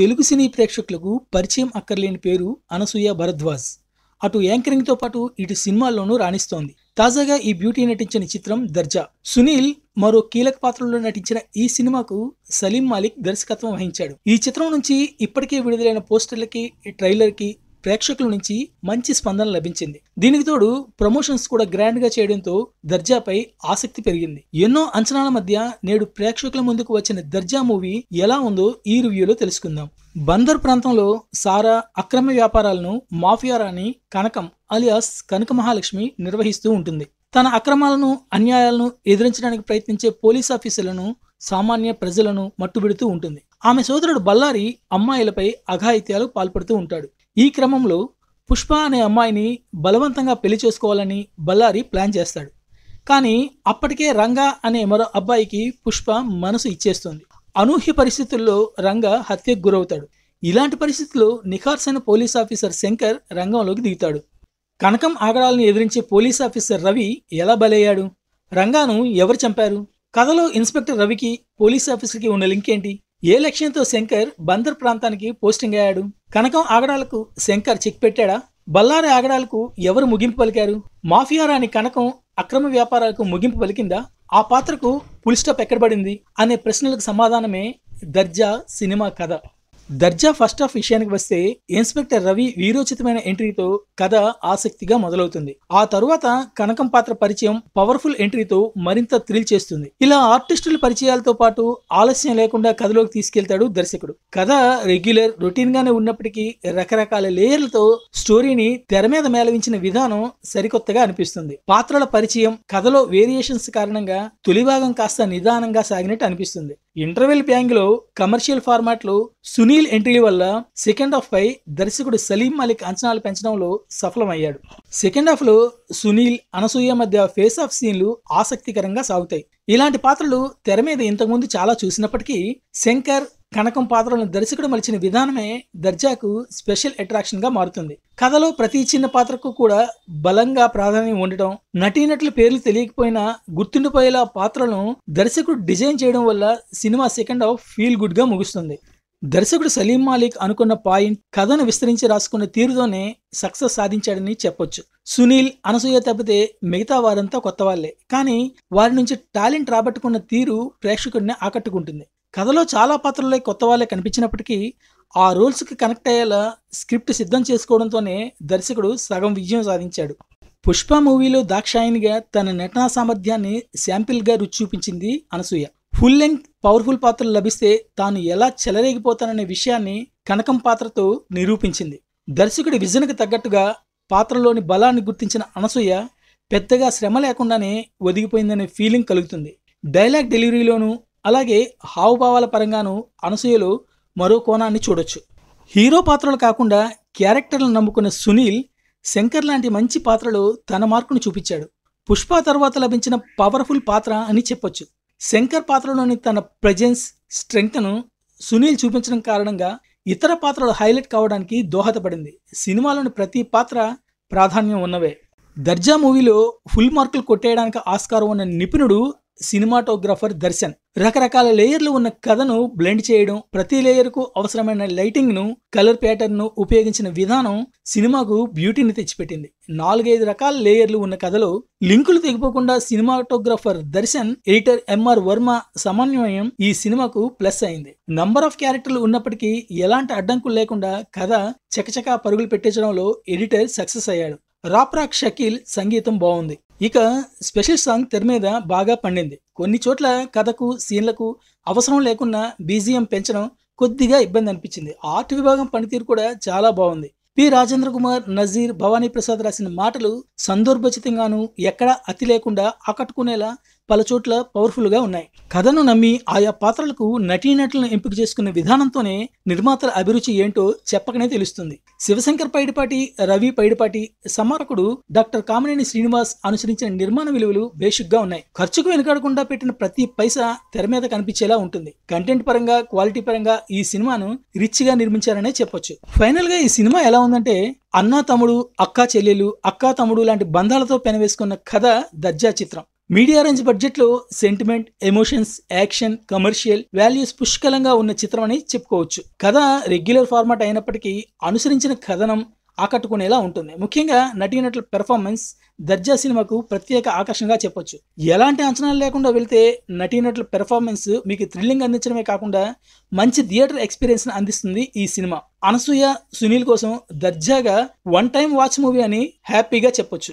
తెలుగు సినీ ప్రేక్షకులకు పరిచయం అక్కర్లేని పేరు అనసూయ భరద్వాజ్ అటు యాంకరింగ్తో పాటు ఇటు సినిమాల్లోనూ రాణిస్తోంది తాజాగా ఈ బ్యూటీ నటించిన చిత్రం దర్జా సునీల్ మరో కీలక పాత్రలో నటించిన ఈ సినిమాకు సలీం మాలిక్ దర్శకత్వం వహించాడు ఈ చిత్రం నుంచి ఇప్పటికే విడుదలైన పోస్టర్లకి ట్రైలర్కి ప్రేక్షకుల నుంచి మంచి స్పందన లభించింది దీనికి తోడు ప్రమోషన్స్ కూడా గ్రాండ్ గా చేయడంతో దర్జాపై ఆసక్తి పెరిగింది ఎన్నో అంచనాల మధ్య నేడు ప్రేక్షకుల ముందుకు వచ్చిన దర్జా మూవీ ఎలా ఉందో ఈ రివ్యూలో తెలుసుకుందాం బందర్ ప్రాంతంలో సారా అక్రమ వ్యాపారాలను మాఫియా రాణి కనకం అలియాస్ కనక మహాలక్ష్మి నిర్వహిస్తూ ఉంటుంది తన అక్రమాలను అన్యాయాలను ఎదిరించడానికి ప్రయత్నించే పోలీస్ ఆఫీసులను సామాన్య ప్రజలను మట్టుబెడుతూ ఉంటుంది ఆమె సోదరుడు బల్లారి అమ్మాయిలపై అఘాయిత్యాలు పాల్పడుతూ ఉంటాడు ఈ క్రమంలో పుష్ప అనే అమ్మాయిని బలవంతంగా పెళ్లి చేసుకోవాలని బల్లారి ప్లాన్ చేస్తాడు కానీ అప్పటికే రంగా అనే మరో అబ్బాయికి పుష్ప మనసు ఇచ్చేస్తుంది అనూహ్య పరిస్థితుల్లో రంగా హత్యకు గురవుతాడు ఇలాంటి పరిస్థితుల్లో నిఖార్స్ అయిన పోలీస్ ఆఫీసర్ శంకర్ రంగంలోకి దిగుతాడు కనకం ఆగడాలను ఎదిరించే పోలీస్ ఆఫీసర్ రవి ఎలా బలయ్యాడు రంగాను ఎవరు చంపారు కథలో ఇన్స్పెక్టర్ రవికి పోలీస్ ఆఫీసర్కి ఉన్న లింక్ ఏంటి ఏ లక్ష్యంతో శంకర్ బందర్ ప్రాంతానికి పోస్టింగ్ అయ్యాడు కనకం ఆగడాలకు శంకర్ చెక్ పెట్టాడా బల్లారి ఆగడాలకు ఎవరు ముగింపు పలికారు మాఫియా రాని కనకం అక్రమ వ్యాపారాలకు ముగింపు పలికిందా ఆ పాత్రకు పుల్ స్టాప్ అనే ప్రశ్నలకు సమాధానమే దర్జా సినిమా కథ దర్జా ఫస్ట్ హాఫ్ విషయానికి వస్తే ఇన్స్పెక్టర్ రవి వీరోచితమైన ఎంట్రీతో కథ ఆసక్తిగా మొదలవుతుంది ఆ తరువాత కనకం పాత్ర పరిచయం పవర్ఫుల్ ఎంట్రీతో మరింత థ్రిల్ చేస్తుంది ఇలా ఆర్టిస్టుల పరిచయాలతో పాటు ఆలస్యం లేకుండా కథలోకి తీసుకెళ్తాడు దర్శకుడు కథ రెగ్యులర్ రొటీన్ గానే ఉన్నప్పటికీ రకరకాల లేయర్లతో స్టోరీని తెర మీద మేళవించిన విధానం సరికొత్తగా అనిపిస్తుంది పాత్రల పరిచయం కథలో వేరియేషన్స్ కారణంగా తొలిభాగం కాస్త నిదానంగా సాగినట్టు అనిపిస్తుంది ఇంటర్వెల్ లో కమర్షియల్ లో సునీల్ ఎంట్రీ వల్ల సెకండ్ పై దర్శకుడు సలీం మాలిక్ అంచనాలు పెంచడంలో సఫలమయ్యాడు సెకండ్ లో సునీల్ అనసూయ మధ్య ఫేస్ ఆఫ్ సీన్లు ఆసక్తికరంగా సాగుతాయి ఇలాంటి పాత్రలు తెర మీద ఇంతకుముందు చాలా చూసినప్పటికీ శంకర్ కనకం పాత్రలను దర్శకుడు మలిచిన విధానమే దర్జాకు స్పెషల్ అట్రాక్షన్గా మారుతుంది కథలో ప్రతి చిన్న పాత్రకు కూడా బలంగా ప్రాధాన్యం ఉండటం నటీనటుల పేర్లు తెలియకపోయినా గుర్తుండిపోయేలా పాత్రలను దర్శకుడు డిజైన్ చేయడం వల్ల సినిమా సెకండ్ హాఫ్ ఫీల్ గుడ్గా ముగుస్తుంది దర్శకుడు సలీం మాలిక్ అనుకున్న పాయింట్ కథను విస్తరించి రాసుకున్న తీరుతోనే సక్సెస్ సాధించాడని చెప్పొచ్చు సునీల్ అనసూయ తప్పితే మిగతా వారంతా కొత్త వాళ్లే కానీ వారి నుంచి టాలెంట్ రాబట్టుకున్న తీరు ప్రేక్షకుడిని ఆకట్టుకుంటుంది కథలో చాలా పాత్రలే కొత్త వాళ్ళే కనిపించినప్పటికీ ఆ రోల్స్కి కనెక్ట్ అయ్యేలా స్క్రిప్ట్ సిద్ధం చేసుకోవడంతోనే దర్శకుడు సగం విజయం సాధించాడు పుష్ప మూవీలో దాక్షాయణిగా తన నటనా సామర్థ్యాన్ని శాంపిల్గా రుచి చూపించింది అనసూయ ఫుల్ లెంగ్త్ పవర్ఫుల్ పాత్రలు లభిస్తే తాను ఎలా చెలరేగిపోతాననే విషయాన్ని కనకం పాత్రతో నిరూపించింది దర్శకుడి విజన్కి తగ్గట్టుగా పాత్రలోని బలాన్ని గుర్తించిన అనసూయ పెద్దగా శ్రమ లేకుండానే ఒదిగిపోయిందనే ఫీలింగ్ కలుగుతుంది డైలాగ్ డెలివరీలోనూ అలాగే హావభావాల పరంగాను అనసూయలు మరో కోణాన్ని చూడొచ్చు హీరో పాత్రలు కాకుండా క్యారెక్టర్లను నమ్ముకున్న సునీల్ శంకర్ లాంటి మంచి పాత్రలు తన మార్కును చూపించాడు పుష్ప తర్వాత లభించిన పవర్ఫుల్ పాత్ర అని చెప్పొచ్చు శంకర్ పాత్రలోని తన ప్రజెన్స్ స్ట్రెంగ్త్ను సునీల్ చూపించడం కారణంగా ఇతర పాత్రలు హైలైట్ కావడానికి దోహదపడింది సినిమాలోని ప్రతి పాత్ర ప్రాధాన్యం ఉన్నవే దర్జా మూవీలో ఫుల్ మార్కులు కొట్టేయడానికి ఆస్కారం ఉన్న నిపుణుడు సినిమాటోగ్రాఫర్ దర్శన్ రకరకాల లేయర్లు ఉన్న కథను బ్లెండ్ చేయడం ప్రతి లేయర్కు అవసరమైన లైటింగ్ను కలర్ ప్యాటర్న్ను ఉపయోగించిన విధానం సినిమాకు బ్యూటీని తెచ్చిపెట్టింది నాలుగైదు రకాల లేయర్లు ఉన్న కథలో లింకులు తెగిపోకుండా cinematographer Darshan editor M R Varma ఈ సినిమాకు ప్లస్ అయింది నంబర్ ఆఫ్ క్యారెక్టర్లు ఉన్నప్పటికీ ఎలాంటి అడ్డంకులు లేకుండా కథ చకచకా పరుగులు పెట్టించడంలో ఎడిటర్ సక్సెస్ అయ్యాడు రాప్రాక్ షకీల్ సంగీతం బాగుంది ఇక స్పెషల్ సాంగ్ తెర మీద బాగా పండింది కొన్ని చోట్ల కథకు సీన్లకు అవసరం లేకుండా బీజిఎం పెంచడం కొద్దిగా ఇబ్బంది అనిపించింది ఆర్ట్ విభాగం పనితీరు కూడా చాలా బాగుంది పి రాజేంద్ర కుమార్ నజీర్ భవానీ ప్రసాద్ రాసిన మాటలు సందర్భోచితంగాను ఎక్కడా అతి లేకుండా ఆకట్టుకునేలా పలుచోట్ల పవర్ఫుల్గా ఉన్నాయి కథను నమ్మి ఆయా పాత్రలకు నటీనటులను ఎంపిక చేసుకున్న విధానంతోనే నిర్మాతల అభిరుచి ఏంటో చెప్పకనే తెలుస్తుంది శివశంకర్ పైడిపాటి రవి పైడిపాటి సమారకుడు డాక్టర్ కామినేని శ్రీనివాస్ అనుసరించిన నిర్మాణ విలువలు బేసిక్గా ఉన్నాయి ఖర్చుకు వెనుకాడకుండా పెట్టిన ప్రతి పైసా తెర మీద కనిపించేలా ఉంటుంది కంటెంట్ పరంగా క్వాలిటీ పరంగా ఈ సినిమాను రిచ్గా నిర్మించారనే చెప్పొచ్చు ఫైనల్గా ఈ సినిమా ఎలా ఉందంటే అన్నా తమ్ముడు అక్కా చెల్లెలు అక్కా తమ్ముడు లాంటి బంధాలతో పెనవేసుకున్న కథ దర్జా చిత్రం మీడియా రేంజ్ బడ్జెట్లో sentiment emotions action commercial values పుష్కలంగా ఉన్న చిత్రం అని చెప్పుకోవచ్చు కథ రెగ్యులర్ ఫార్మాట్ అయినప్పటికీ అనుసరించిన కథనం ఆకట్టుకునేలా ఉంటుంది ముఖ్యంగా నటీనటుల పెర్ఫార్మెన్స్ దర్జా సినిమాకు ప్రత్యేక ఆకర్షణగా చెప్పొచ్చు ఎలాంటి అంచనాలు లేకుండా వెళ్తే నటీనటుల పెర్ఫార్మెన్స్ మీకు థ్రిల్లింగ్ అందించడమే కాకుండా మంచి థియేటర్ ఎక్స్పీరియన్స్ని అందిస్తుంది ఈ సినిమా అనసూయ సునీల్ కోసం దర్జాగా వన్ టైం వాచ్ మూవీ అని హ్యాపీగా చెప్పొచ్చు